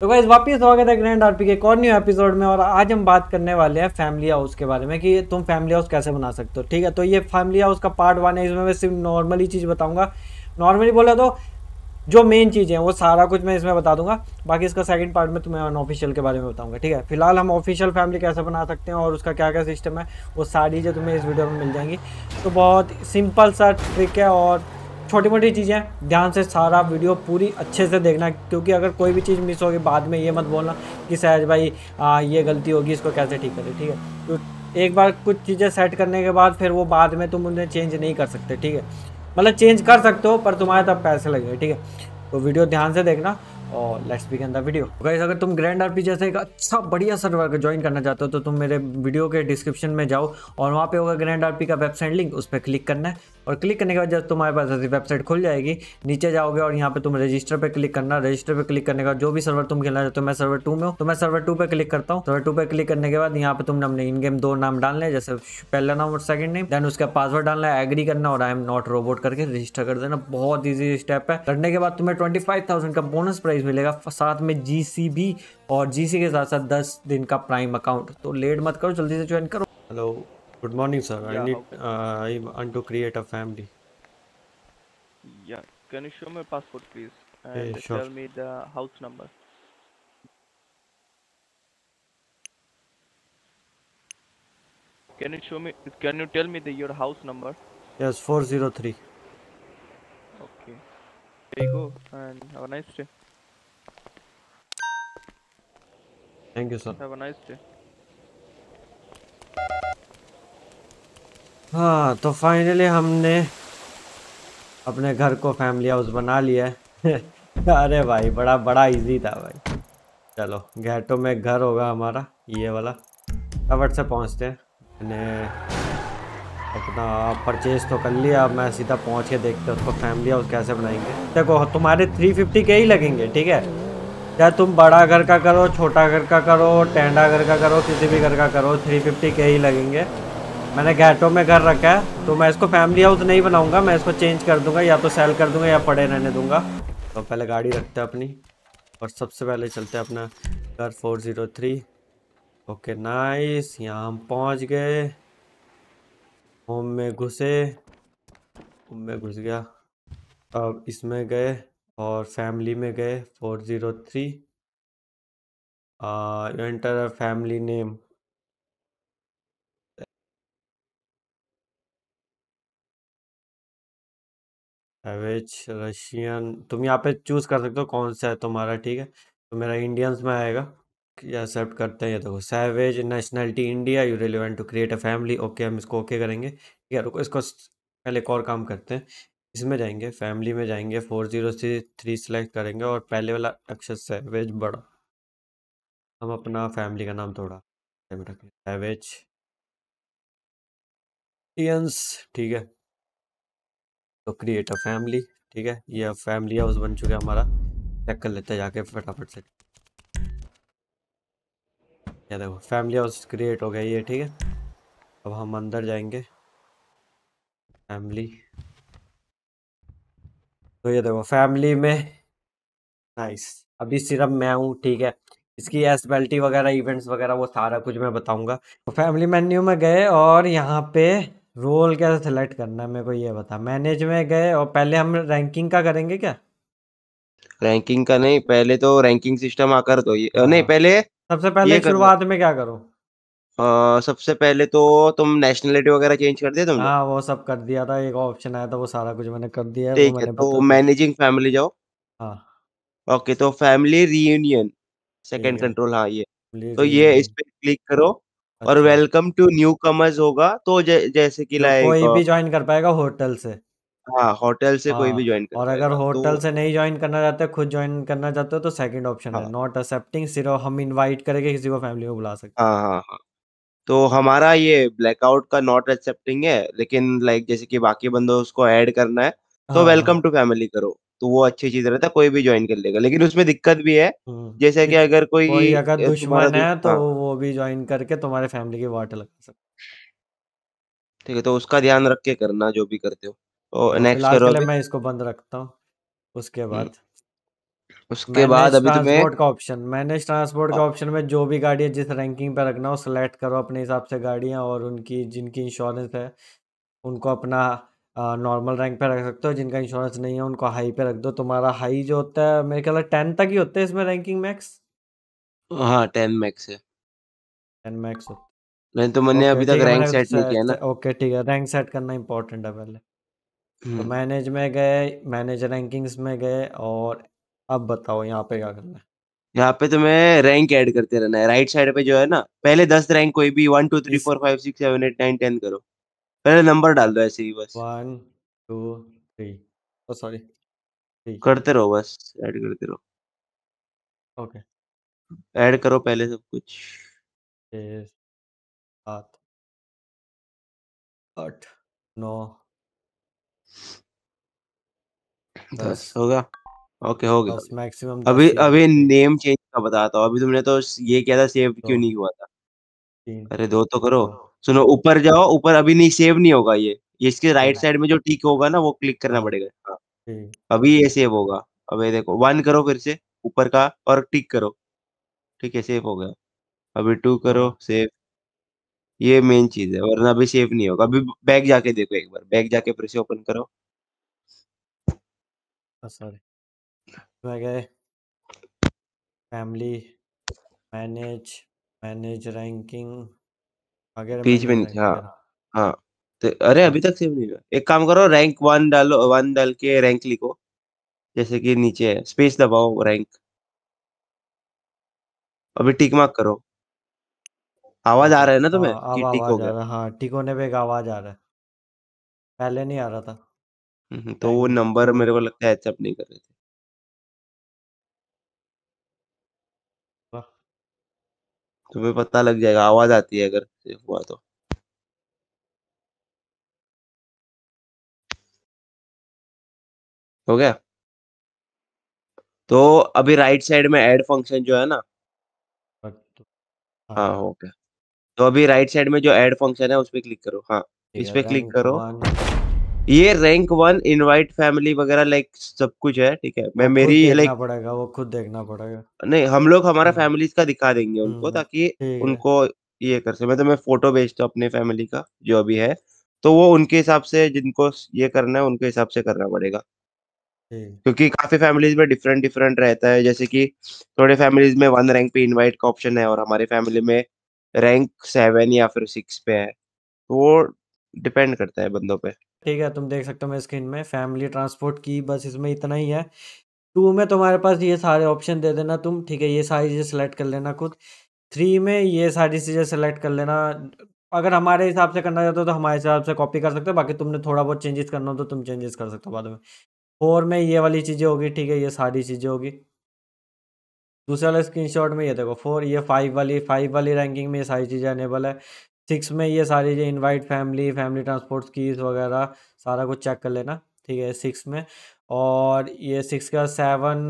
तो गाइज वापस स्वागत है ग्रैंड आरपी के एक और न्यू एपिसोड में और आज हम बात करने वाले हैं फैमिली हाउस के बारे में कि तुम फैमिली हाउस कैसे बना सकते हो ठीक है तो ये फैमिली हाउस का पार्ट वन है इसमें मैं सिर्फ नॉर्मली चीज़ बताऊंगा नॉर्मली बोला तो जो मेन चीज़ है वो सारा कुछ मैं इसमें बता दूंगा बाकी इसका सेकंड पार्ट में तुम्हें अनऑफिशियल के बारे में बताऊंगा ठीक है फिलहाल हम ऑफिशियल फैमिली कैसे बना सकते हैं और उसका क्या क्या सिस्टम है वो सारी चीज़ें तुम्हें इस वीडियो में मिल जाएंगी तो बहुत सिंपल सा ट्रिक है और छोटी मोटी चीज़ें ध्यान से सारा वीडियो पूरी अच्छे से देखना क्योंकि अगर कोई भी चीज़ मिस होगी बाद में ये मत बोलना कि सहज भाई आ, ये गलती होगी इसको कैसे ठीक करें ठीक है तो एक बार कुछ चीज़ें सेट करने के बाद फिर वो बाद में तुम उन्हें चेंज नहीं कर सकते ठीक है मतलब चेंज कर सकते हो पर तुम्हारे तब पैसे लगेंगे ठीक है तो वीडियो ध्यान से देखना और let's begin the video guys अगर तुम ग्रैंड आरपी जैसे एक अच्छा बढ़िया सर्वर ज्वाइन करना चाहते हो तो तुम मेरे वीडियो के डिस्क्रिप्शन में जाओ और वहाँ पे होगा ग्रैंड आरपी का वेबसाइट लिंक उस पर क्लिक करना है और क्लिक करने के बाद जब तुम्हारे पास ऐसी वेबसाइट खुल जाएगी नीचे जाओगे और यहाँ पे तुम रजिस्टर पे क्लिक करना रजिस्टर पे क्लिक करने के बाद जो भी सर्वर तुम खेलना चाहते हो मैं सर्वर टू में हूँ तो मैं सर्वर टू पे क्लिक करता हूँ सर्वर टू पे क्लिक करने के बाद यहाँ पे तुमने अपने इन गेम दो नाम डालने जैसे पहला नाम और सेकंड नेम देन उसका पासवर्ड डालना है एग्री करना और आई एम नॉट रोबोट करके रजिस्टर कर देना बहुत ईजी स्टेप है करने के बाद तुम्हें ट्वेंटी फाइव थाउजेंड का बोनस प्राइस प्राइस मिलेगा साथ में जी और जी के साथ साथ दस दिन का प्राइम अकाउंट तो लेट मत करो जल्दी से ज्वाइन करो hello good morning sir I need I want to create a family या can you show me passport please and tell me the house number can you show me can you tell me the your house number yes 403 okay देखो and have a nice day thank you sir have a nice day हाँ तो finally हमने अपने घर को family house बना लिया है अरे भाई बड़ा बड़ा इजी था भाई चलो घेटो में घर होगा हमारा ये वाला फटाफट से पहुंचते हैं मैंने अपना परचेज तो कर लिया अब मैं सीधा पहुंच के देखते हैं उसको फैमिली हाउस कैसे बनाएंगे देखो तुम्हारे 350 के ही लगेंगे ठीक है चाहे तुम बड़ा घर का करो छोटा घर का करो टेंडा घर का करो किसी भी घर का करो थ्री फिफ्टी के ही लगेंगे मैंने घैटों में घर रखा है तो मैं इसको फैमिली हाउस नहीं बनाऊंगा मैं इसको चेंज कर दूंगा या तो सेल कर दूंगा या पड़े रहने दूंगा तो पहले गाड़ी रखते हैं अपनी और सबसे पहले चलते हैं अपना घर four zero three okay nice यहाँ पहुँच गए होम में घुसे होम में घुस गया अब इसमें गए और फैमिली में गए four zero three enter family name एवेज रशियन तुम यहाँ पे चूज़ कर सकते हो कौन सा है तुम्हारा ठीक है तो मेरा इंडियंस में आएगा एक्सेप्ट करते हैं ये देखो savage nationality India you relevant to create a family okay हम इसको ओके okay करेंगे ठीक है रुको इसको पहले एक और काम करते हैं इसमें जाएंगे फैमिली में जाएंगे फोर जीरो से थ्री सेलेक्ट करेंगे और पहले वाला अक्षर सेवेज बड़ा हम अपना फैमिली का नाम थोड़ा सेवेज इंडियंस ठीक है तो क्रिएट अ फैमिली ठीक है ये फैमिली हाउस बन चुका है हमारा चेक कर लेते हैं जाके फटाफट से ये देखो फैमिली हाउस क्रिएट हो गया ये ठीक है अब हम अंदर जाएंगे फैमिली तो ये देखो फैमिली में नाइस अभी सिर्फ मैं हूँ ठीक है इसकी एस बेल्टी वगैरह इवेंट्स वगैरह वो सारा कुछ मैं बताऊंगा तो फैमिली मेन्यू में गए और यहाँ पे रोल कैसे सेलेक्ट करना है मेरे को ये बता मैनेज में गए और पहले हम रैंकिंग का करेंगे क्या रैंकिंग का नहीं पहले तो रैंकिंग सिस्टम आकर तो ये नहीं हाँ। पहले सबसे पहले शुरुआत में क्या करो सबसे पहले तो तुम नेशनलिटी वगैरह चेंज कर दिया तुमने हाँ वो सब कर दिया था एक ऑप्शन आया था वो सारा कुछ मैंने कर दिया है वो ठीक है मैंने तो बता दिया मैनेजिंग फैमिली जाओ हाँ ओके तो फैमिली रीयूनियन सेकंड है कंट्रोल हाँ ये तो ये इस रीयूनियन पे क्लिक करो और अच्छा वेलकम टू न्यू कमर्स होगा तो जै, जैसे कि तो लाइक कोई भी ज्वाइन कर पाएगा होटल से हाँ होटल से कोई हाँ, भी हाँ ज्वाइन कर और अगर पाएगा होटल तो से नहीं ज्वाइन करना चाहते खुद ज्वाइन करना चाहते हो तो सेकंड ऑप्शन है नॉट हाँ। एक्सेप्टिंग सिर्फ हम इनवाइट करेंगे किसी को फैमिली को बुला सकते हाँ हैं हाँ हाँ, हाँ। तो हमारा ये ब्लैकआउट का नॉट एक्सेप्टिंग है लेकिन लाइक जैसे कि बाकी बंदो उसको ऐड करना है तो वेलकम टू फैमिली करो तो वो अच्छी चीज रहता है कोई भी ज्वाइन कर लेगा लेकिन उसमें दिक्कत भी है हम्म। जैसे कि अगर कोई, कोई अगर दुश्मन है तो हाँ। वो भी ज्वाइन करके तुम्हारे फैमिली के वाटर लगा सकते ठीक है तो उसका ध्यान रख के करना जो भी करते हो तो नेक्स्ट करो मैं इसको बंद रखता हूँ उसके हम्म। बाद उसके बाद अभी तुम्हें का ऑप्शन मैनेज ट्रांसपोर्ट का ऑप्शन में जो भी गाड़ी है जिस रैंकिंग पे रखना हो सिलेक्ट करो अपने हिसाब से गाड़ियाँ और उनकी जिनकी इंश्योरेंस है उनको अपना नॉर्मल रैंक पे रख सकते हो जिनका इंश्योरेंस नहीं है उनको हाई पे रख दो तुम्हारा हाई जो होता है मेरे ख्याल टेन तक ही होता हाँ, है इसमें रैंकिंग मैक्स हाँ टेन मैक्स है टेन मैक्स नहीं तो मैंने okay, अभी तक रैंक सेट नहीं किया ना ओके ठीक है रैंक सेट करना इम्पोर्टेंट है पहले तो मैनेज हम्म। में गए मैनेज रैंकिंग्स में गए और अब बताओ यहाँ पे क्या करना है यहाँ पे तो मैं रैंक ऐड करते रहना है राइट साइड पे जो है ना पहले दस रैंक कोई भी one two three four five six seven eight nine ten करो पहले नंबर डाल दो ऐसे ही बस one two three oh sorry करते रहो बस ऐड करते रहो ओके ऐड करो पहले सब कुछ सात आठ नौ दस होगा ओके हो गया मैक्सिमम अभी अभी नेम चेंज का बताता हूँ अभी तुमने तो ये किया था सेव तो क्यों नहीं हुआ था अरे दो तो करो तो सुनो ऊपर जाओ ऊपर अभी नहीं सेव नहीं होगा ये इसके राइट साइड में जो टिक होगा ना वो क्लिक करना हाँ, पड़ेगा हाँ। अभी ये सेव होगा अब ये देखो वन करो फिर से ऊपर का और टिक करो ठीक है सेव हो गया अभी टू करो सेव हाँ। ये मेन चीज है वरना अभी सेव नहीं होगा अभी बैग जाके देखो एक बार बैग जाके फिर से ओपन करो सॉरी में गए फैमिली मैनेज मैनेज रैंकिंग अगर बीच में नहीं हाँ हाँ तो अरे अभी तक सेव नहीं हुआ एक काम करो रैंक वन डालो वन डाल के रैंक लिखो जैसे कि नीचे है स्पेस दबाओ रैंक अभी टिक मार्क करो आवाज आ रहा है ना तुम्हें आ, हाँ, कि टिक हो गया हाँ टिक होने पे एक आवाज आ रहा है पहले नहीं आ रहा था हम्म, तो वो नंबर मेरे को लगता है एचअप नहीं कर रहे थे तुम्हें पता लग जाएगा आवाज आती है अगर सेफ हुआ तो हो गया तो अभी राइट साइड में ऐड फंक्शन जो है ना हाँ, तो हाँ, हाँ, हाँ हो गया तो अभी राइट साइड में जो ऐड फंक्शन है उस पर क्लिक करो हाँ इस पे क्लिक करो ये रैंक वन इनवाइट फैमिली वगैरह लाइक सब कुछ है ठीक है मैं मेरी लाइक पड़ेगा वो खुद देखना पड़ेगा नहीं हम लोग हमारा फैमिलीज हम्म। का दिखा देंगे हम्म, उनको ताकि उनको ये कर सके मैं तो मैं फोटो भेजता हूँ अपने फैमिली का जो अभी है तो वो उनके हिसाब से जिनको ये करना है उनके हिसाब से करना पड़ेगा क्योंकि काफी फैमिलीज में डिफरेंट डिफरेंट रहता है जैसे कि थोड़े फैमिलीज में वन रैंक पे इनवाइट का ऑप्शन है और हमारे फैमिली में रैंक सेवन या फिर सिक्स पे है तो वो डिपेंड करता है बंदों पे ठीक है तुम देख सकते हो मैं स्क्रीन में फैमिली ट्रांसपोर्ट की बस इसमें इतना ही है टू में तुम्हारे पास ये सारे ऑप्शन दे देना तुम ठीक है ये सारी चीज़ें सेलेक्ट कर लेना खुद थ्री में ये सारी चीज़ें सेलेक्ट कर लेना अगर हमारे हिसाब से करना चाहते हो तो हमारे हिसाब से कॉपी कर सकते हो बाकी तुमने थोड़ा बहुत चेंजेस करना हो तो तुम चेंजेस कर सकते हो बाद में फोर में ये वाली चीज़ें होगी ठीक है ये सारी चीज़ें होगी दूसरे वाले स्क्रीनशॉट में ये देखो फोर ये फाइव वाली फाइव वाली रैंकिंग में ये सारी चीज़ें अनेबल है सिक्स में ये सारी invite family family transport keys वगैरह सारा कुछ चेक कर लेना ठीक है सिक्स में और ये सिक्स का सेवन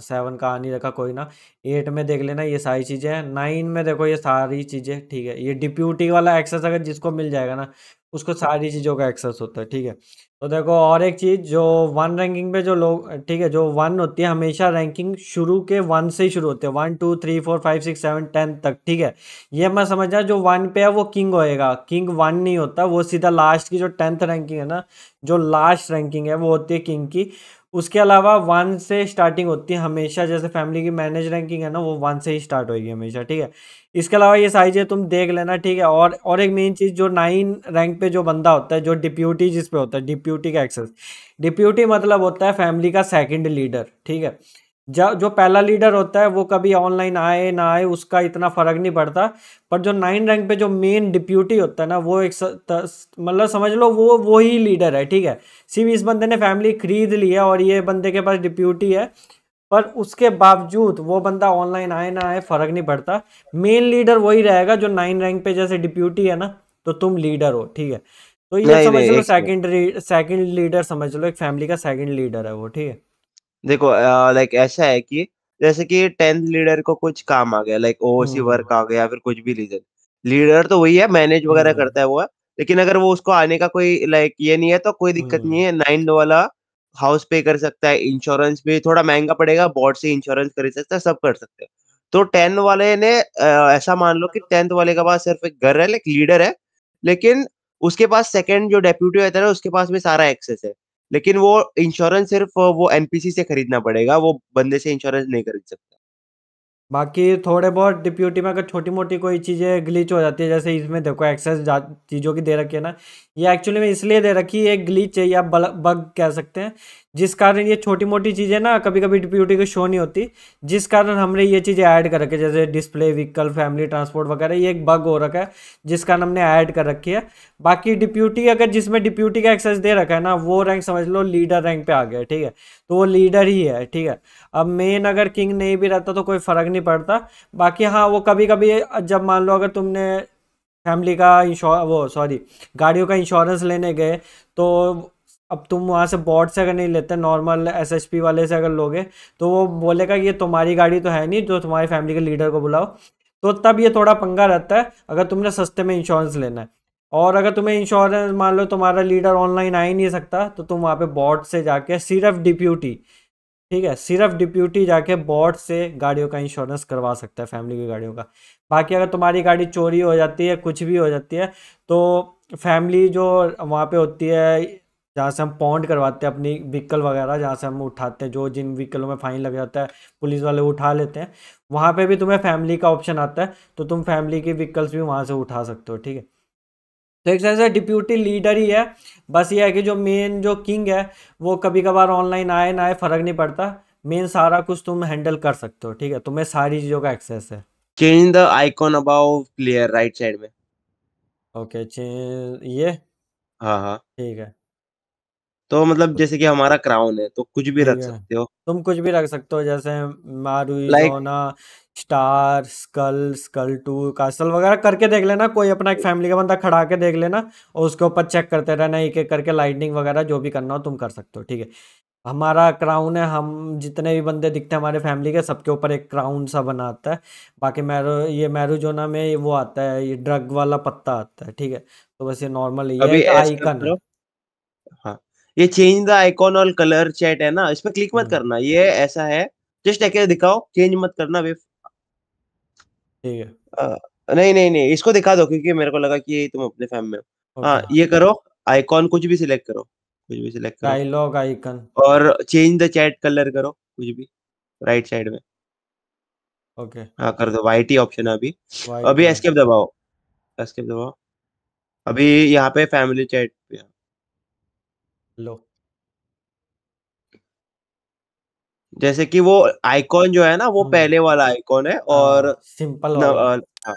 सेवन का नहीं रखा कोई ना एट में देख लेना ये सारी चीज़ें हैं नाइन में देखो ये सारी चीज़ें ठीक है ये डिप्यूटी वाला एक्सेस अगर जिसको मिल जाएगा ना उसको सारी चीज़ों का एक्सेस होता है ठीक है तो देखो और एक चीज़ जो वन रैंकिंग पे जो लोग ठीक है जो वन होती है हमेशा रैंकिंग शुरू के वन से ही शुरू होते हैं one two three four five six seven ten तक ठीक है ये मैं समझा जो वन पे है वो किंग होएगा किंग वन नहीं होता वो सीधा लास्ट की जो टेंथ रैंकिंग है ना जो लास्ट रैंकिंग है वो होती है किंग की उसके अलावा वन से स्टार्टिंग होती है हमेशा जैसे फैमिली की मैनेज रैंकिंग है ना वो वन से ही स्टार्ट होगी हमेशा ठीक है इसके अलावा ये साइज है तुम देख लेना ठीक है और और एक मेन चीज़ जो नाइन रैंक पे जो बंदा होता है जो डिप्यूटी जिस पे होता है डिप्यूटी का एक्सेस डिप्यूटी मतलब होता है फैमिली का सेकंड लीडर ठीक है जब जो पहला लीडर होता है वो कभी ऑनलाइन आए ना आए उसका इतना फर्क नहीं पड़ता पर जो नाइन रैंक पे जो मेन डिप्यूटी होता है ना वो एक मतलब समझ लो वो वो ही लीडर है ठीक है सिर्फ इस बंदे ने फैमिली खरीद लिया और ये बंदे के पास डिप्यूटी है पर उसके बावजूद वो बंदा ऑनलाइन आए ना आए फर्क नहीं पड़ता मेन लीडर वही रहेगा जो नाइन रैंक पे जैसे डिप्यूटी है ना तो तुम लीडर हो ठीक है तो ये समझ लो सेकेंड सेकेंड लीडर समझ लो एक फैमिली का सेकेंड लीडर है वो ठीक है देखो लाइक ऐसा है कि जैसे कि टेंथ लीडर को कुछ काम आ गया लाइक ओओसी वर्क आ गया फिर कुछ भी रीज़न। लीडर तो वही है मैनेज वगैरह हम्म। करता है वो है, लेकिन अगर वो उसको आने का कोई लाइक ये नहीं है तो कोई दिक्कत नहीं हम्म। है नाइन्थ वाला हाउस पे कर सकता है, इंश्योरेंस भी थोड़ा महंगा पड़ेगा, बोर्ड से इंश्योरेंस कर सकता है, सब कर सकते हैं। तो टेंथ वाले ने ऐसा मान लो कि टेंथ वाले के पास सिर्फ एक घर है लाइक लीडर है, लेकिन उसके पास सेकेंड जो डेप्यूटी रहता है ना उसके पास भी सारा एक्सेस है। लेकिन वो इंश्योरेंस सिर्फ वो एनपीसी से खरीदना पड़ेगा वो बंदे से इंश्योरेंस नहीं खरीद सकता बाकी थोड़े बहुत डिप्यूटी में अगर छोटी मोटी कोई चीज़ें ग्लिच हो जाती है जैसे इसमें देखो एक्सेस चीज़ों की दे रखी है ना ये एक्चुअली में इसलिए दे रखी है ग्लिच है या बग कह सकते हैं जिस कारण ये छोटी मोटी चीज़ें ना कभी कभी डिप्यूटी को शो नहीं होती जिस कारण हमने ये चीज़ें ऐड कर रखी है जैसे डिस्प्ले व्हीकल फैमिली ट्रांसपोर्ट वगैरह ये एक बग हो रखा है जिस कारण हमने ऐड कर रखी है बाकी डिप्यूटी अगर जिसमें डिप्यूटी का एक्सेस दे रखा है ना वो रैंक समझ लो लीडर रैंक पे आ गया ठीक है तो वो लीडर ही है ठीक है अब मेन अगर किंग नहीं भी रहता तो कोई फ़र्क नहीं पड़ता बाकी हाँ वो कभी कभी जब मान लो अगर तुमने फैमिली का इंश्योर वो सॉरी गाड़ियों का इंश्योरेंस लेने गए तो अब तुम वहाँ से बॉट से अगर नहीं लेते नॉर्मल एसएचपी वाले से अगर लोगे तो वो बोलेगा ये तुम्हारी गाड़ी तो है नहीं जो तुम्हारी फैमिली के लीडर को बुलाओ तो तब ये थोड़ा पंगा रहता है अगर तुमने सस्ते में इंश्योरेंस लेना है और अगर तुम्हें इंश्योरेंस मान लो तुम्हारा लीडर ऑनलाइन आ ही नहीं सकता तो तुम वहाँ पे बॉट से जाके सिर्फ डिप्यूटी ठीक है सिर्फ डिप्यूटी जाके बॉट से गाड़ियों का इंश्योरेंस करवा सकता है फैमिली की गाड़ियों का बाकी अगर तुम्हारी गाड़ी चोरी हो जाती है कुछ भी हो जाती है तो फैमिली जो वहाँ पे होती है जहाँ से हम पॉन्ड करवाते हैं अपनी व्हीकल वगैरह जहाँ से हम उठाते हैं जो जिन व्हीकलों में फाइन लग जाता है पुलिस वाले उठा लेते हैं वहाँ पे भी तुम्हें फैमिली का ऑप्शन आता है तो तुम फैमिली की व्हीकल्स भी वहाँ से उठा सकते हो ठीक है तो एक तरह से डिप्यूटी लीडर ही है बस ये है कि जो मेन जो किंग है वो कभी कभार ऑनलाइन आए ना आए फर्क नहीं पड़ता मेन सारा कुछ तुम हैंडल कर सकते हो ठीक है तुम्हें सारी चीज़ों का एक्सेस है change the icon about player right side में ओके चेंज ये हाँ हाँ ठीक है तो मतलब जैसे कि हमारा क्राउन है तो कुछ भी रख सकते हो तुम कुछ भी रख सकते हो जैसे मारू like star skull skull to castle वगैरह करके देख लेना कोई अपना एक फैमिली का बंदा खड़ा के देख लेना और उसके ऊपर चेक करते रहना एक एक करके लाइटनिंग वगैरह जो भी करना हो तुम कर सकते हो ठीक है हमारा क्राउन है हम जितने भी बंदे दिखते हैं हमारे फैमिली के सबके ऊपर एक क्राउन सा बना आता है बाकी मैरो ये मैरूजोना में वो आता है ये ड्रग वाला पत्ता आता है ठीक है तो बस ये नॉर्मल ये आइकन है ये चेंज द आइकॉन और कलर चैट है ना इसमें क्लिक मत हाँ। करना ये ऐसा है जस्ट एक दिखाओ चेंज मत करना वेव ठीक है नहीं नहीं नहीं इसको दिखा दो क्योंकि मेरे को लगा कि ये तुम अपने फैम में हो हाँ ये करो आइकॉन कुछ भी सिलेक्ट करो कुछ भी सिलेक्ट करो डायलॉग आइकन और चेंज द चैट कलर करो कुछ भी राइट साइड में ओके हाँ कर दो वाई टी ऑप्शन है अभी अभी एस्केप दबाओ एस्केप दबाओ अभी यहाँ पे फैमिली चैट पे लो जैसे कि वो आइकॉन जो है ना वो हाँ। पहले वाला आइकॉन है और सिंपल हाँ,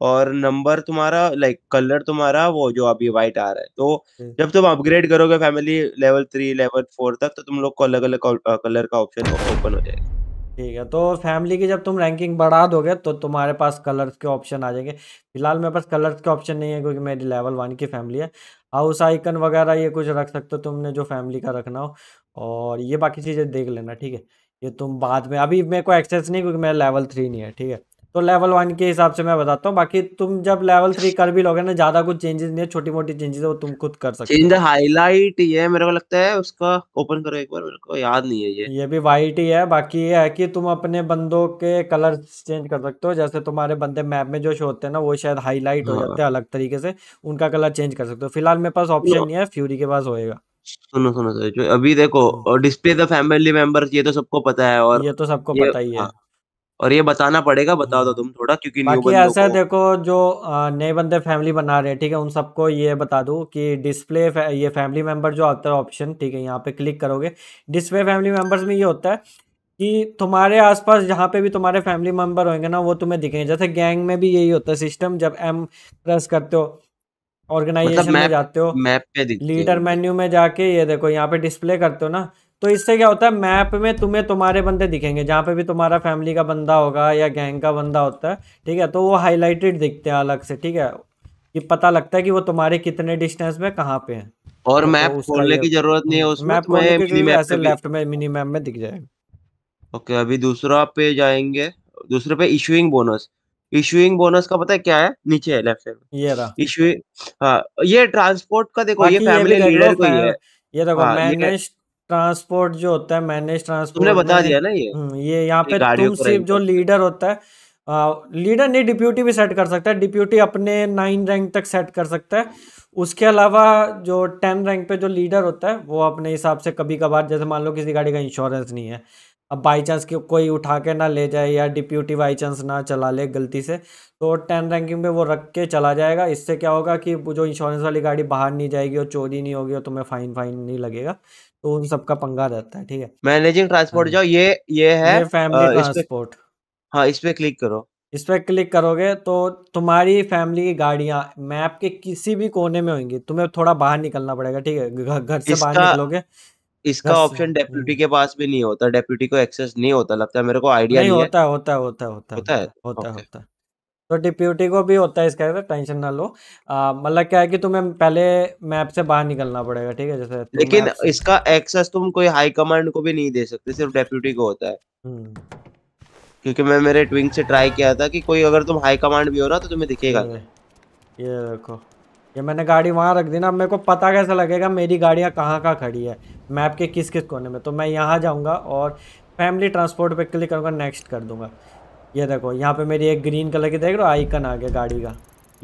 और नंबर हाँ, तुम्हारा लाइक कलर तुम्हारा वो जो अभी व्हाइट आ रहा है तो हम्म। जब तुम अपग्रेड करोगे family level three level four तक तो तुम लोग को अलग अलग कलर का ऑप्शन ओपन हो जाएगा ठीक है तो फैमिली की जब तुम रैंकिंग बढ़ा दोगे तो तुम्हारे पास कलर्स के ऑप्शन आ जाएंगे फिलहाल मेरे पास कलर्स के ऑप्शन नहीं है क्योंकि मेरी लेवल वन की फैमिली है हाउस आइकन वगैरह ये कुछ रख सकते हो तुमने जो फैमिली का रखना हो और ये बाकी चीज़ें देख लेना ठीक है ये तुम बाद में अभी मेरे को एक्सेस नहीं क्योंकि मेरा लेवल थ्री नहीं है ठीक है तो लेवल वन के हिसाब से मैं बताता हूँ बाकी तुम जब लेवल थ्री कर भी लोगे ना ज्यादा कुछ चेंजेस नहीं है छोटी मोटी चेंजेस वो तुम खुद कर सकते हो हाईलाइट ये मेरे को लगता है उसका ओपन करो एक बार मेरे को याद नहीं है ये ये भी वाइट ही है बाकी ये है कि तुम अपने बंदों के कलर चेंज कर सकते हो जैसे तुम्हारे बंदे मैप में जो शो होते हैं ना वो शायद हाईलाइट हो जाते हैं हाँ। अलग तरीके से उनका कलर चेंज कर सकते हो फिलहाल मेरे पास ऑप्शन नहीं है फ्यूरी के पास होएगा सुनो सुनो सर अभी देखो डिस्प्ले द फैमिली मेंबर्स ये तो सबको पता है और ये तो सबको पता ही है हाँ। और ये बताना पड़ेगा बता दो तुम थोड़ा क्योंकि बाकी ऐसा देखो जो नए बंदे फैमिली बना रहे हैं ठीक है उन सबको ये बता दूं कि डिस्प्ले ये फैमिली मेंबर जो आता है ऑप्शन ठीक है यहाँ पे क्लिक करोगे डिस्प्ले फैमिली मेंबर्स में ये होता है कि तुम्हारे आसपास जहाँ पे भी तुम्हारे फैमिली मेंबर होंगे ना वो तुम्हें दिखेंगे जैसे गैंग में भी यही होता है सिस्टम जब एम प्रेस करते हो ऑर्गेनाइजेशन मतलब में जाते हो मैप पे लीडर मेन्यू में जाके ये देखो यहाँ पे डिस्प्ले करते हो ना तो इससे क्या होता है मैप में तुम्हें तुम्हारे बंदे दिखेंगे जहाँ पे भी तुम्हारा फैमिली का बंदा होगा या गैंग का बंदा होता है ठीक है तो वो हाईलाइटेड दिखते हैं अलग से ठीक है ये पता लगता है कि वो तुम्हारे कितने डिस्टेंस में कहाँ पे है और तो मैप खोलने की जरूरत नहीं है उसमें मैप ऐसे लेफ्ट में मिनी मैप में दिख जाएगा ओके अभी दूसरा पे जाएंगे दूसरे पे इशूइंग बोनस इशूइंग बोनस का पता है क्या है नीचे है लेफ्ट साइड ये रहा इशू हाँ ये ट्रांसपोर्ट का देखो ये फैमिली लीडर को ही है ये देखो मैनेज हाँ, ट्रांसपोर्ट जो होता है मैनेज तुमने ट्रांसपोर्ट बता में दिया ना ये हम्म, ये यहाँ पे गाड़ियों तुम को सिर्फ जो लीडर होता है लीडर नहीं डिप्यूटी भी सेट कर सकता है डिप्यूटी अपने नाइन रैंक तक सेट कर सकता है उसके अलावा जो टेन रैंक पे जो लीडर होता है वो अपने हिसाब से कभी कभार जैसे मान लो किसी गाड़ी का इंश्योरेंस नहीं है अब बाई चांस की कोई उठा के ना ले जाए या डिप्यूटी बाई चांस ना चला ले गलती से तो टेन रैंकिंग में वो रख के चला जाएगा इससे क्या होगा कि जो इंश्योरेंस वाली गाड़ी बाहर नहीं जाएगी और चोरी नहीं होगी और तुम्हें फाइन फाइन नहीं लगेगा तो उन सबका पंगा रहता है ठीक है मैनेजिंग ट्रांसपोर्ट हाँ। जाओ ये ये है ये फैमिली ट्रांसपोर्ट हाँ इस पे क्लिक करो इस पर क्लिक करोगे तो तुम्हारी फैमिली की गाड़ियाँ मैप के किसी भी कोने में होंगी तुम्हें थोड़ा बाहर निकलना पड़ेगा ठीक है घर से बाहर निकलोगे इसका ऑप्शन हम्म। डेप्यूटी के पास भी नहीं होता डेप्यूटी को एक्सेस नहीं होता लगता है मेरे को आइडिया नहीं, नहीं होता है होता है होता है होता है होता है होता है तो डिप्यूटी को भी होता है इसका टेंशन ना लो मतलब क्या है कि तुम्हें पहले मैप से बाहर निकलना पड़ेगा ठीक है जैसे लेकिन इसका एक्सेस तुम कोई हाई कमांड को भी नहीं दे सकते सिर्फ डिप्यूटी को होता है हम्म। क्योंकि मैं मेरे ट्विंग से ट्राई किया था कि कोई अगर तुम हाई कमांड भी हो रहा तो तुम्हें दिखेगा ये, देखो ये मैंने गाड़ी वहाँ रख दी ना मेरे को पता कैसे लगेगा मेरी गाड़ियाँ कहाँ कहाँ खड़ी है मैप के किस किस कोने में तो मैं यहाँ जाऊँगा और फैमिली ट्रांसपोर्ट पे क्लिक करूँगा नेक्स्ट कर दूँगा ये देखो यहाँ पे मेरी एक ग्रीन कलर की देख रहे हो आइकन आ गया गाड़ी का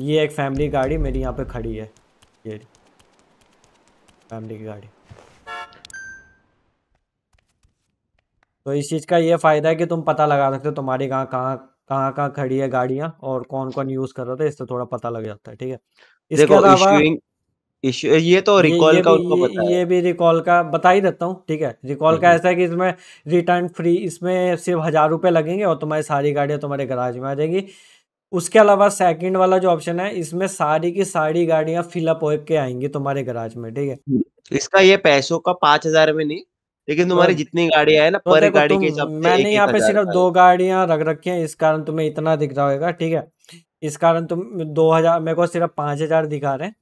ये एक फैमिली गाड़ी मेरी यहाँ पे खड़ी है ये फैमिली की गाड़ी तो इस चीज़ का ये फ़ायदा है कि तुम पता लगा सकते हो तुम्हारी कहाँ कहाँ कहाँ कहाँ खड़ी है गाड़ियाँ और कौन कौन यूज़ कर रहा था इससे थोड़ा पता लग जाता है ठीक है इसके अलावा इश्यू ये तो रिकॉल का उनको पता ये, है ये भी रिकॉल का बता ही देता हूँ ठीक है रिकॉल का हम्म, हम्म। ऐसा है कि इसमें रिटर्न फ्री इसमें सिर्फ हज़ार रुपये लगेंगे और तुम्हारी सारी गाड़ियाँ तुम्हारे गराज में आ जाएगी उसके अलावा सेकंड वाला जो ऑप्शन है इसमें सारी की सारी गाड़ियाँ फिलअप के आएंगी तुम्हारे गराज में ठीक है हम्म, इसका ये पैसों का पांच हज़ार में नहीं लेकिन तुम्हारी तो जितनी गाड़ियां है ना तो पर गाड़ी के हिसाब मैंने यहाँ पे सिर्फ दो गाड़ियां रख रखी हैं इस कारण तुम्हें इतना दिख रहा होगा ठीक है इस कारण तुम दो हजार मेरे को सिर्फ पांच हजार दिखा रहे हैं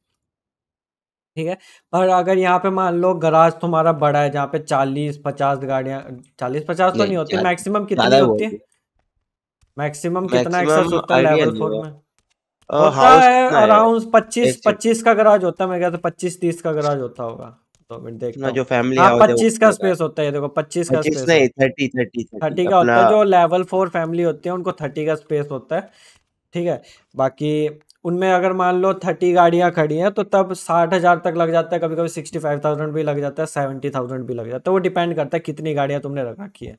ठीक है पर अगर यहाँ पे मान लो गराज तुम्हारा बड़ा है जहाँ पे चालीस पचास गाड़ियाँ चालीस पचास तो नहीं होती मैक्सिमम कितनी होती है मैक्सिमम कितना एक्सेस होता है लेवल फोर में होता है अराउंड पच्चीस पच्चीस का गराज होता है मैं पच्चीस तीस का गराज होता होगा तो जो फैमिली हाँ पच्चीस का स्पेस होता है देखो पच्चीस का स्पेस नहीं थर्टी थर्टी थर्टी का होता है जो लेवल फोर फैमिली होती है उनको थर्टी का स्पेस होता है ठीक है बाकी उनमें अगर मान लो थर्टी गाड़ियाँ खड़ी हैं तो तब साठ हज़ार तक लग जाता है कभी कभी सिक्सटी फाइव थाउजेंड भी लग जाता है सेवेंटी थाउजेंड भी लग जाता है तो वो डिपेंड करता है कितनी गाड़ियाँ तुमने रख रखी है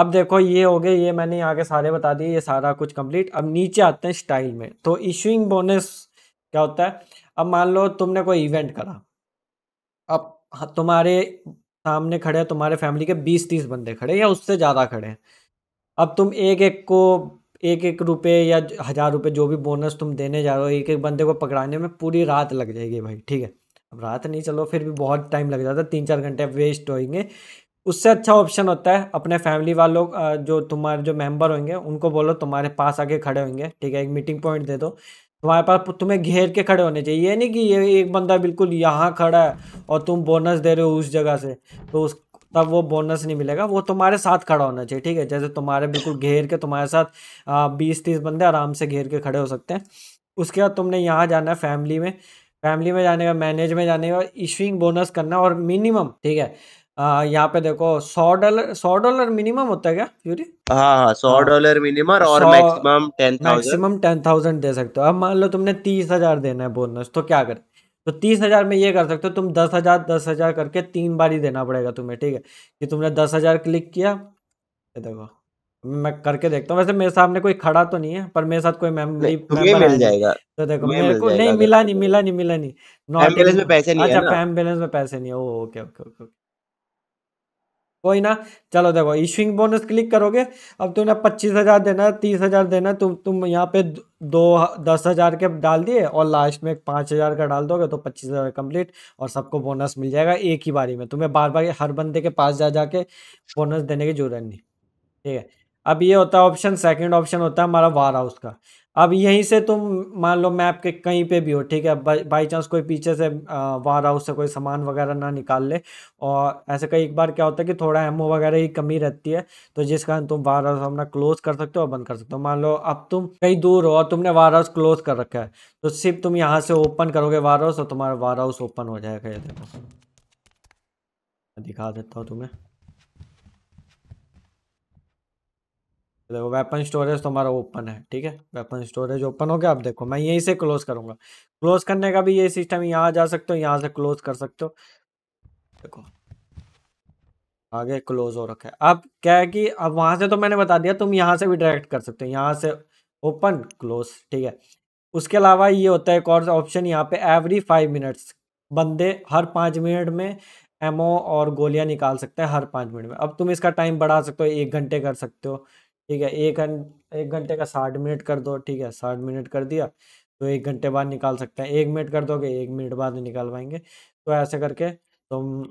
अब देखो ये हो गए ये मैंने यहाँ के सारे बता दिए ये सारा कुछ कंप्लीट अब नीचे आते हैं स्टाइल में तो इशूइंग बोनस क्या होता है अब मान लो तुमने कोई इवेंट करा अब तुम्हारे सामने खड़े तुम्हारे फैमिली के बीस तीस बंदे खड़े या उससे ज़्यादा खड़े हैं अब तुम एक एक को एक एक रुपये या हज़ार रुपये जो भी बोनस तुम देने जा रहे हो एक एक बंदे को पकड़ाने में पूरी रात लग जाएगी भाई ठीक है अब रात नहीं चलो फिर भी बहुत टाइम लग जाता है तीन चार घंटे वेस्ट होएंगे उससे अच्छा ऑप्शन होता है अपने फैमिली वालों जो तुम्हारे जो मेंबर होंगे उनको बोलो तुम्हारे पास आके खड़े होंगे ठीक है एक मीटिंग पॉइंट दे दो तुम्हारे पास तुम्हें घेर के खड़े होने चाहिए ये नहीं कि ये एक बंदा बिल्कुल यहाँ खड़ा है और तुम बोनस दे रहे हो उस जगह से तो उस तब वो बोनस नहीं मिलेगा वो तुम्हारे साथ खड़ा होना चाहिए ठीक है जैसे तुम्हारे बिल्कुल घेर के तुम्हारे साथ बीस तीस बंदे आराम से घेर के खड़े हो सकते हैं उसके बाद तुमने यहाँ जाना है फैमिली में फैमिली में जाने का मैनेज में जाने का इशुइंग बोनस करना और मिनिमम ठीक है यहाँ पे देखो सौ डॉलर सौ डॉलर मिनिमम होता है क्या फ्यूरी हाँ हाँ सौ डॉलर हाँ। मिनिमम और maximum ten maximum ten thousand दे सकते हो अब मान लो तुमने तीस हजार देना है बोनस तो क्या करते तो तीस हज़ार में ये कर सकते हो तुम दस हज़ार दस हज़ार करके तीन बार ही देना पड़ेगा तुम्हें ठीक है कि तुमने दस हज़ार क्लिक किया ये देखो मैं करके देखता हूँ वैसे मेरे सामने कोई खड़ा तो नहीं है पर मेरे साथ कोई मेम मिल तो जाएगा तो देखो मेरे को नहीं मिला नहीं मिला नहीं मिला नहीं नॉट बैलेंस में पैसे नहीं अच्छा बैलेंस में पैसे नहीं है ओके ओके ओके कोई ना चलो देखो इशुइंग बोनस क्लिक करोगे अब तुमने पच्चीस हज़ार देना है तीस हज़ार देना है तुम तुम यहाँ पे दो दस हज़ार के डाल दिए और लास्ट में पाँच हज़ार का डाल दोगे तो पच्चीस हज़ार कम्प्लीट और सबको बोनस मिल जाएगा एक ही बारी में तुम्हें बार बार हर बंदे के पास जा जाके बोनस देने की जरूरत नहीं ठीक है अब ये होता है ऑप्शन सेकेंड ऑप्शन होता है हमारा वार हाउस का अब यहीं से तुम मान लो मैप के कहीं पे भी हो ठीक है बाई चांस कोई पीछे से वार हाउस से कोई सामान वगैरह ना निकाल ले और ऐसे कई एक बार क्या होता है कि थोड़ा एमओ वगैरह की कमी रहती है तो जिस कारण तुम वार हाउस अपना क्लोज कर सकते हो और बंद कर सकते हो मान लो अब तुम कहीं दूर हो और तुमने वार हाउस क्लोज कर रखा है तो सिर्फ तुम यहाँ से ओपन करोगे वार हाउस और तुम्हारा वार हाउस ओपन हो जाएगा ये देखो दिखा देता हूँ तुम्हें देखो वेपन स्टोरेज तो हमारा ओपन है ठीक है वेपन स्टोरेज ओपन हो गया अब देखो मैं यहीं से क्लोज करूंगा क्लोज करने का भी ये सिस्टम यहाँ जा सकते हो यहाँ से क्लोज कर सकते हो देखो आगे क्लोज हो रखा है अब क्या है कि अब वहाँ से तो मैंने बता दिया तुम यहाँ से भी डायरेक्ट कर सकते हो यहाँ से ओपन क्लोज ठीक है उसके अलावा ये होता है एक और ऑप्शन यहाँ पे एवरी फाइव मिनट्स बंदे हर पाँच मिनट में एमओ और गोलियां निकाल सकते हैं हर पाँच मिनट में अब तुम इसका टाइम बढ़ा सकते हो एक घंटे कर सकते हो ठीक है एक घंटे एक घंटे का साठ मिनट कर दो ठीक है साठ मिनट कर दिया तो एक घंटे बाद निकाल सकते हैं एक मिनट कर दोगे एक मिनट बाद निकाल पाएंगे तो ऐसे करके तुम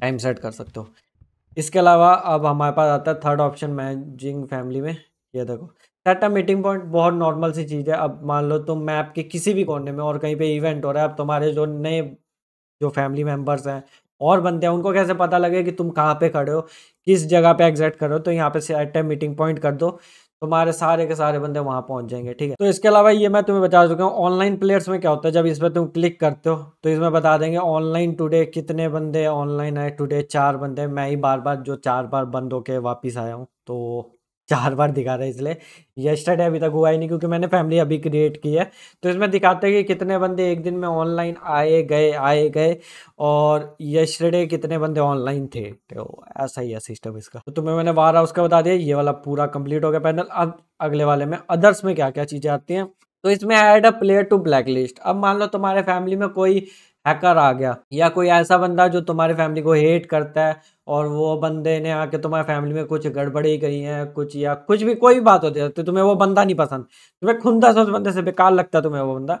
टाइम सेट कर सकते हो इसके अलावा अब हमारे पास आता है थर्ड ऑप्शन मैनेजिंग फैमिली में ये देखो सेट अ मीटिंग पॉइंट बहुत नॉर्मल सी चीज़ है अब मान लो तुम मैप के किसी भी कोने में और कहीं पे इवेंट हो रहा है अब तुम्हारे जो नए जो फैमिली मेम्बर्स हैं और बनते हैं उनको कैसे पता लगे कि तुम कहाँ पे खड़े हो किस जगह पे एग्जैक्ट हो तो यहाँ पे एट टाइम मीटिंग पॉइंट कर दो तुम्हारे सारे के सारे बंदे वहाँ पहुँच जाएंगे ठीक है तो इसके अलावा ये मैं तुम्हें बता चुका हूँ ऑनलाइन प्लेयर्स में क्या होता है जब इस पर तुम क्लिक करते हो तो इसमें बता देंगे ऑनलाइन टुडे कितने बंदे ऑनलाइन आए टुडे चार बंदे मैं ही बार बार जो चार बार बंद होकर वापिस आया हूँ तो चार बार दिखा रहा है इसलिए यस्टरडे अभी तक हुआ ही नहीं क्योंकि मैंने फैमिली अभी क्रिएट की है तो इसमें दिखाते हैं कि कितने बंदे एक दिन में ऑनलाइन आए गए आए गए और यस्टरडे कितने बंदे ऑनलाइन थे तो ऐसा ही है सिस्टम इसका तो तुम्हें मैंने बारह उसका बता दिया ये वाला पूरा कंप्लीट हो गया पैनल अब अगले वाले में अदर्स में क्या क्या चीज़ें आती हैं तो इसमें add a player to black list अब मान लो तुम्हारे फैमिली में कोई हैकर आ गया या कोई ऐसा बंदा जो तुम्हारी फैमिली को हेट करता है और वो बंदे ने आके तुम्हारी फैमिली में कुछ गड़बड़ी करी है कुछ या कुछ भी कोई बात होती है तो तुम्हें वो बंदा नहीं पसंद तुम्हें खुंदा सा उस बंदे से बेकार लगता है तुम्हें वो बंदा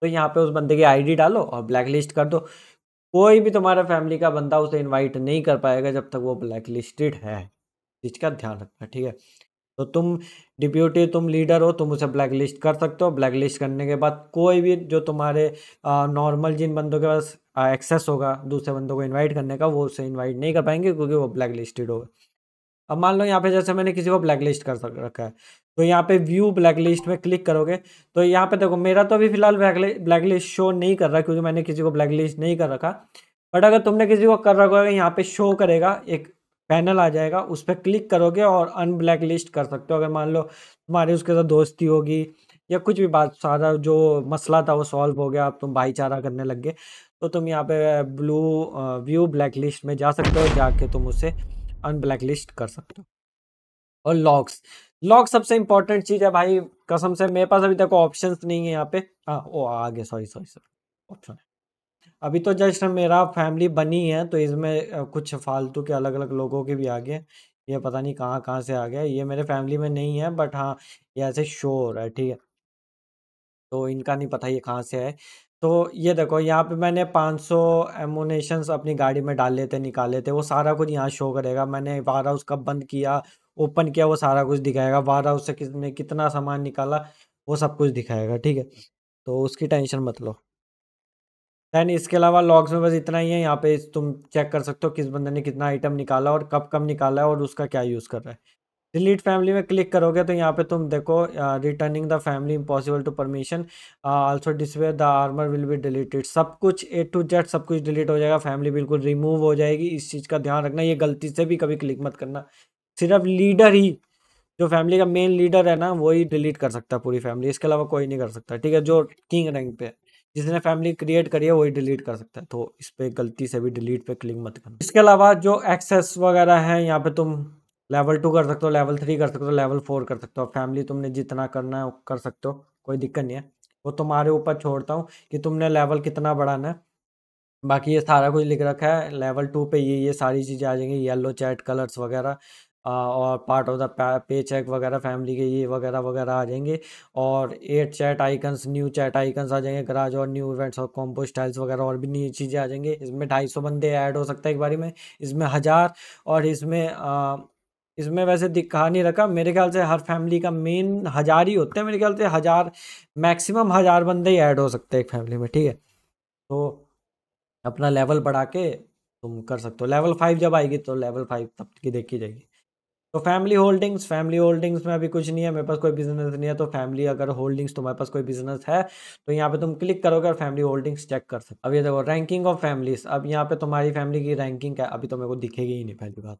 तो यहाँ पे उस बंदे की आईडी डालो और ब्लैक लिस्ट कर दो कोई भी तुम्हारा फैमिली का बंदा उसे इन्वाइट नहीं कर पाएगा जब तक वो ब्लैक लिस्टेड है इसका ध्यान रखना ठीक है तो तुम डिप्यूटी तुम लीडर हो तुम उसे ब्लैक लिस्ट कर सकते हो ब्लैक लिस्ट करने के बाद कोई भी जो तुम्हारे नॉर्मल जिन बंदों के पास एक्सेस होगा दूसरे बंदों को इनवाइट करने का वो उसे इनवाइट नहीं कर पाएंगे क्योंकि वो ब्लैक लिस्टेड होगा अब मान लो यहाँ पे जैसे मैंने किसी को ब्लैक लिस्ट कर रखा है तो यहाँ पे व्यू ब्लैक लिस्ट में क्लिक करोगे तो यहाँ पे देखो मेरा तो अभी फिलहाल ब्लैक लिस्ट शो नहीं कर रहा क्योंकि मैंने किसी को ब्लैक लिस्ट नहीं कर रखा बट अगर तुमने किसी को कर रखा होगा यहाँ पे शो करेगा एक पैनल आ जाएगा उस पर क्लिक करोगे और अनब्लैक लिस्ट कर सकते हो अगर मान लो तुम्हारी उसके साथ दोस्ती होगी या कुछ भी बात सारा जो मसला था वो सॉल्व हो गया अब तुम भाईचारा करने लग गए तो तुम यहाँ पे ब्लू व्यू ब्लैक लिस्ट में जा सकते हो जाके तुम उसे अनब्लैक लिस्ट कर सकते हो और लॉक्स लॉक सबसे इंपॉर्टेंट चीज़ है भाई कसम से मेरे पास अभी तक ऑप्शंस नहीं है यहाँ पे हाँ ओ आगे सॉरी सॉरी सॉरी ऑप्शन अभी तो जस्ट मेरा फैमिली बनी है तो इसमें कुछ फालतू के अलग अलग लोगों के भी आ गए ये पता नहीं कहाँ कहाँ से आ गया ये मेरे फैमिली में नहीं है बट हाँ ये ऐसे शो हो रहा है ठीक है तो इनका नहीं पता ये कहाँ से है तो ये देखो यहाँ पे मैंने 500 एमोनेशंस अपनी गाड़ी में डाल लेते निकाले थे वो सारा कुछ यहाँ शो करेगा मैंने वार हाउस कब बंद किया ओपन किया वो सारा कुछ दिखाएगा वार हाउस से किसने कितना सामान निकाला वो सब कुछ दिखाएगा ठीक है तो उसकी टेंशन मत लो एंड इसके अलावा लॉग्स में बस इतना ही है यहाँ पे तुम चेक कर सकते हो किस बंदे ने कितना आइटम निकाला और कब कब निकाला है और उसका क्या यूज़ कर रहा है डिलीट फैमिली में क्लिक करोगे तो यहाँ पे तुम देखो returning the family impossible to permission also this way the armour will be deleted सब कुछ ए टू जेड सब कुछ डिलीट हो जाएगा फैमिली बिल्कुल रिमूव हो जाएगी इस चीज़ का ध्यान रखना ये गलती से भी कभी क्लिक मत करना सिर्फ लीडर ही जो फैमिली का मेन लीडर है ना वही डिलीट कर सकता है पूरी फैमिली इसके अलावा कोई नहीं कर सकता ठीक है जो किंग रैंक पे है जिसने फैमिली क्रिएट करी है वही डिलीट कर सकता है तो इस पर गलती से भी डिलीट पे क्लिक मत करना इसके अलावा जो एक्सेस वगैरह है यहाँ पे तुम लेवल टू कर सकते हो लेवल थ्री कर सकते हो लेवल फोर कर सकते हो फैमिली तुमने जितना करना है कर सकते हो कोई दिक्कत नहीं है वो तुम्हारे ऊपर छोड़ता हूँ कि तुमने लेवल कितना बढ़ाना है बाकी ये सारा कुछ लिख रखा है लेवल टू पे ये ये सारी चीज़ें आ जाएंगी येलो चैट कलर्स वगैरह और part of the pay check वगैरह फैमिली के ये वगैरह वगैरह आ जाएंगे और at chat icons new chat icons आ जाएंगे गराज और न्यू इवेंट्स और कॉम्बो स्टाइल्स वगैरह और भी नई चीज़ें आ जाएंगी इसमें ढाई सौ बंदे ऐड हो सकते हैं एक बारी में इसमें हज़ार और इसमें आ, इसमें वैसे दिखा नहीं रखा मेरे ख्याल से हर फैमिली का मेन हज़ार ही होता है मेरे ख्याल से हज़ार मैक्सिमम हज़ार बंदे ही ऐड हो सकते हैं एक फैमिली में ठीक है तो अपना लेवल बढ़ा के तुम कर सकते हो लेवल फाइव जब आएगी तो लेवल फाइव तब की देखी जाएगी तो फैमिली होल्डिंग्स फैमिली होल्डिंग्स में अभी कुछ नहीं है मेरे पास कोई बिजनेस नहीं है तो फैमिली अगर होल्डिंग्स तुम्हारे पास कोई बिजनेस है तो यहाँ पे तुम क्लिक करोगे और फैमिली होल्डिंग्स चेक कर सकते अब ये देखो रैंकिंग ऑफ फैमिलीज अब यहाँ पे तुम्हारी फैमिली की रैंकिंग क्या अभी तो मेरे को दिखेगी ही नहीं पहली बात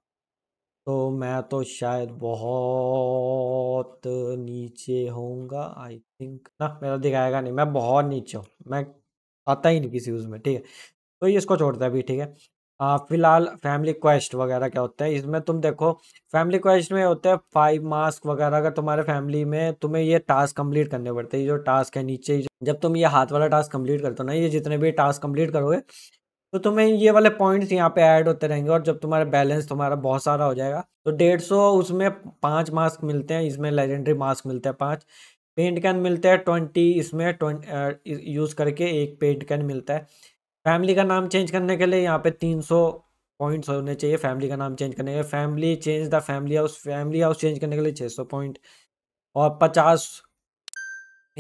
तो मैं तो शायद बहुत नीचे होऊंगा आई थिंक ना मेरा दिखाएगा नहीं मैं बहुत नीचे हूँ मैं आता ही नहीं किसी उसमें ठीक है तो ये इसको छोड़ता है अभी ठीक है फिलहाल फैमिली क्वेस्ट वगैरह क्या होता है इसमें तुम देखो फैमिली क्वेस्ट में होता है फाइव मास्क वगैरह अगर तुम्हारे फैमिली में तुम्हें ये टास्क कंप्लीट करने पड़ते हैं ये जो टास्क है नीचे जब तुम ये हाथ वाला टास्क कंप्लीट करते हो ना ये जितने भी टास्क कंप्लीट करोगे तो तुम्हें ये वाले पॉइंट्स यहाँ पे ऐड होते रहेंगे और जब तुम्हारा बैलेंस तुम्हारा बहुत सारा हो जाएगा तो डेढ़ सौ उसमें पाँच मास्क मिलते हैं इसमें लेजेंडरी मास्क मिलते हैं पाँच पेंट कैन मिलते हैं ट्वेंटी इसमें यूज़ करके एक पेंट कैन मिलता है फैमिली का नाम चेंज करने के लिए यहाँ पे तीन सौ पॉइंट्स होने चाहिए फैमिली का नाम चेंज करने के लिए family change the family house family house change करने के लिए छः सौ पॉइंट और पचास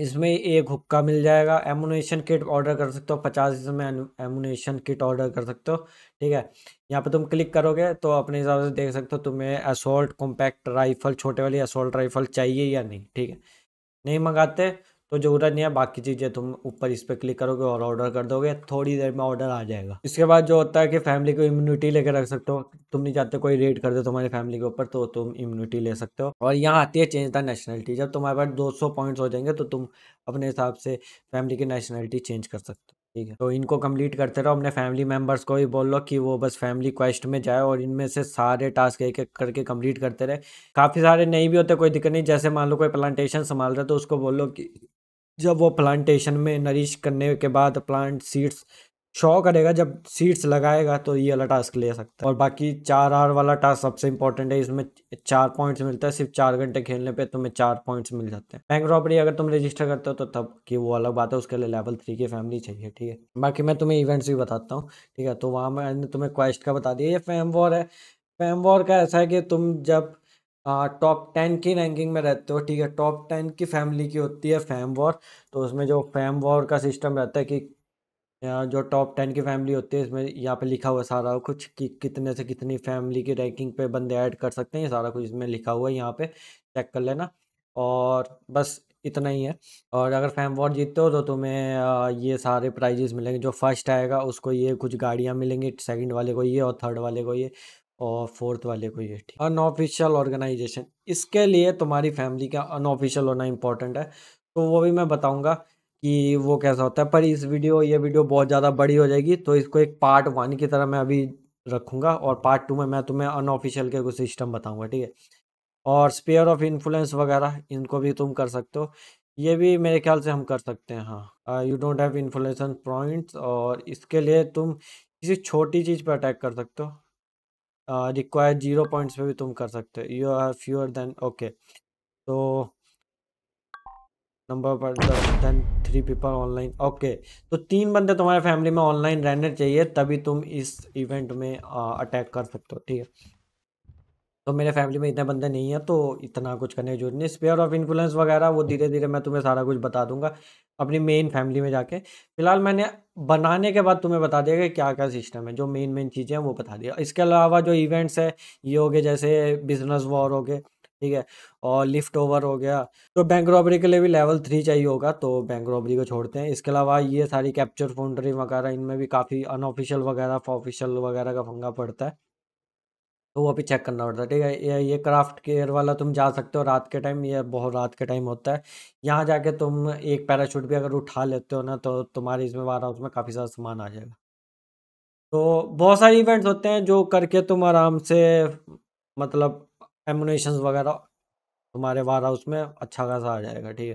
इसमें एक हुक्का मिल जाएगा एमुनेशन किट ऑर्डर कर सकते हो पचास इसमें एमुनेशन किट ऑर्डर कर सकते हो ठीक है यहाँ पे तुम क्लिक करोगे तो अपने हिसाब से देख सकते हो तुम्हें असोल्ट कॉम्पैक्ट राइफल छोटे वाली असोल्ट राइफल चाहिए या नहीं ठीक है नहीं मंगाते तो ज़रूरत नहीं है बाकी चीज़ें तुम ऊपर इस पर क्लिक करोगे और ऑर्डर कर दोगे थोड़ी देर में ऑर्डर आ जाएगा इसके बाद जो होता है कि फैमिली को इम्यूनिटी लेकर रख सकते हो तुम नहीं चाहते कोई रेड कर दो तुम्हारी फैमिली के ऊपर तो तुम इम्यूनिटी ले सकते हो और यहाँ आती है चेंज द नेशनलिटी जब तुम्हारे पास दो सौ पॉइंट्स हो जाएंगे तो तुम अपने हिसाब से फैमिली की नेशनलिटी चेंज कर सकते हो ठीक है तो इनको कंप्लीट करते रहो अपने फैमिली मेंबर्स को भी बोल लो कि वो बस फैमिली क्वेस्ट में जाए और इनमें से सारे टास्क एक एक करके कंप्लीट करते रहे काफ़ी सारे नहीं भी होते कोई दिक्कत नहीं जैसे मान लो कोई प्लांटेशन संभाल रहा है तो उसको बोल लो कि जब वो प्लांटेशन में नरिश करने के बाद प्लांट सीड्स शो करेगा जब सीड्स लगाएगा तो ये वाला टास्क ले सकता है और बाकी चार आर वाला टास्क सबसे इंपॉर्टेंट है इसमें चार पॉइंट्स मिलता है सिर्फ चार घंटे खेलने पे तुम्हें चार पॉइंट्स मिल जाते हैं बैंक रॉबरी अगर तुम रजिस्टर करते हो तो तब की वो अलग बात है उसके लिए लेवल थ्री की फैमिली चाहिए ठीक है बाकी मैं तुम्हें इवेंट्स भी बताता हूँ ठीक है तो वहाँ मैंने तुम्हें क्वेस्ट का बता दिया ये फैम वॉर है फैम वॉर का ऐसा है कि तुम जब टॉप हाँ, टेन की रैंकिंग में रहते हो ठीक है टॉप टेन की फैमिली की होती है फैम वॉर तो उसमें जो फैम वॉर का सिस्टम रहता है कि जो टॉप टेन की फैमिली होती है इसमें यहाँ पे लिखा हुआ सारा कुछ कि कितने से कितनी फैमिली की रैंकिंग पे बंदे ऐड कर सकते हैं ये सारा कुछ इसमें लिखा हुआ है यहाँ पे चेक कर लेना और बस इतना ही है और अगर फैम वॉर जीतते हो तो तुम्हें ये सारे प्राइजेस मिलेंगे जो फर्स्ट आएगा उसको ये कुछ गाड़ियाँ मिलेंगी सेकंड वाले को ये और थर्ड वाले को ये और फोर्थ वाले को ये ठीक अनऑफिशियल ऑर्गेनाइजेशन इसके लिए तुम्हारी फैमिली का अनऑफिशियल होना इंपॉर्टेंट है तो वो भी मैं बताऊंगा कि वो कैसा होता है पर इस वीडियो ये वीडियो बहुत ज़्यादा बड़ी हो जाएगी तो इसको एक पार्ट वन की तरह मैं अभी रखूँगा और पार्ट टू में मैं तुम्हें अनऑफिशियल के कुछ सिस्टम बताऊँगा ठीक है और स्पेयर ऑफ इन्फ्लुएंस वगैरह इनको भी तुम कर सकते हो ये भी मेरे ख्याल से हम कर सकते हैं हाँ you don't have influence points और इसके लिए तुम किसी छोटी चीज़ पर अटैक कर सकते हो रिक्वायर जीरो पॉइंट्स में भी तुम कर सकते हो you are fewer than okay तो नंबर पर than three people online okay तो तीन बंदे तुम्हारे फैमिली में ऑनलाइन रहने चाहिए तभी तुम इस इवेंट में अटैक कर सकते हो ठीक है तो मेरे फैमिली में इतने बंदे नहीं है तो इतना कुछ करने की जरूरत नहीं स्पेयर ऑफ इन्फ्लुएंस वगैरह वो धीरे धीरे मैं तुम्हें सारा कुछ बता दूंगा अपनी मेन फैमिली में जाके फिलहाल मैंने बनाने के बाद तुम्हें बता दिया कि क्या क्या सिस्टम है जो मेन मेन चीज़ें हैं वो बता दिया इसके अलावा जो इवेंट्स है ये हो गए जैसे बिजनेस वॉर हो गए ठीक है और लिफ्ट ओवर हो गया तो बैंक रॉबरी के लिए भी लेवल थ्री चाहिए होगा तो बैंक रॉबरी को छोड़ते हैं इसके अलावा ये सारी कैप्चर फोनड्री वगैरह इनमें भी काफ़ी अनऑफिशियल वगैरह ऑफिशियल वगैरह का फंगा पड़ता है तो वो भी चेक करना पड़ता है ठीक है ये ये क्राफ्ट केयर वाला तुम जा सकते हो रात के टाइम ये बहुत रात के टाइम होता है यहाँ जाके तुम एक पैराशूट भी अगर उठा लेते हो ना तो तुम्हारे इसमें वार हाउस में काफ़ी सारा सामान आ जाएगा तो बहुत सारे इवेंट्स होते हैं जो करके तुम आराम से मतलब एमुनेशन वगैरह तुम्हारे वार हाउस में अच्छा खासा आ जाएगा ठीक है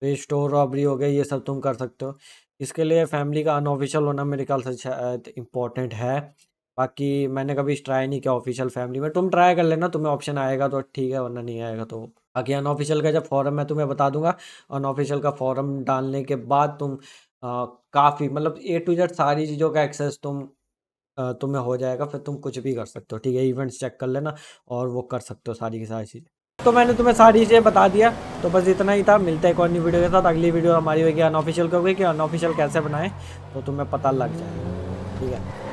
तो ये स्टोर रॉबरी हो गया ये सब तुम कर सकते हो इसके लिए फैमिली का अनऑफिशियल होना मेरे ख्याल से शायद इम्पोर्टेंट है बाकी मैंने कभी ट्राई नहीं किया ऑफिशियल फैमिली में तुम ट्राई कर लेना तुम्हें ऑप्शन आएगा तो ठीक है वरना नहीं आएगा तो बाकी अनऑफिशियल का जब फॉर्म मैं तुम्हें बता दूंगा अनऑफिशियल का फॉर्म डालने के बाद तुम काफ़ी मतलब ए टू जेड सारी चीज़ों का एक्सेस तुम तुम्हें हो जाएगा फिर तुम कुछ भी कर सकते हो ठीक है इवेंट्स चेक कर लेना और वो कर सकते हो सारी की सारी चीज़ें तो मैंने तुम्हें सारी चीज़ें बता दिया तो बस इतना ही था मिलता है एक और नई वीडियो के साथ अगली वीडियो हमारी होगी अनऑफिशियल की होगी कि अनऑफिशियल कैसे बनाएं तो तुम्हें पता लग जाएगा ठीक है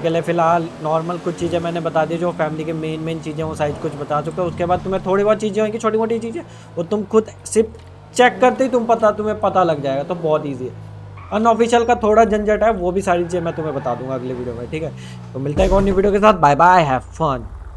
के है फिलहाल नॉर्मल कुछ चीज़ें मैंने बता दी जो फैमिली के मेन मेन चीज़ें वो साइज कुछ बता चुका उसके बाद तुम्हें थोड़ी बहुत चीज़ें होंगी छोटी मोटी चीज़ें और तुम खुद सिर्फ चेक करते ही तुम पता तुम्हें पता लग जाएगा तो बहुत ईजी है अनऑफिशियल का थोड़ा झंझट है वो भी सारी चीज़ें मैं तुम्हें बता दूंगा अगले वीडियो में ठीक है तो मिलता है एक और न्यू वीडियो के साथ बाय बाय हैव फन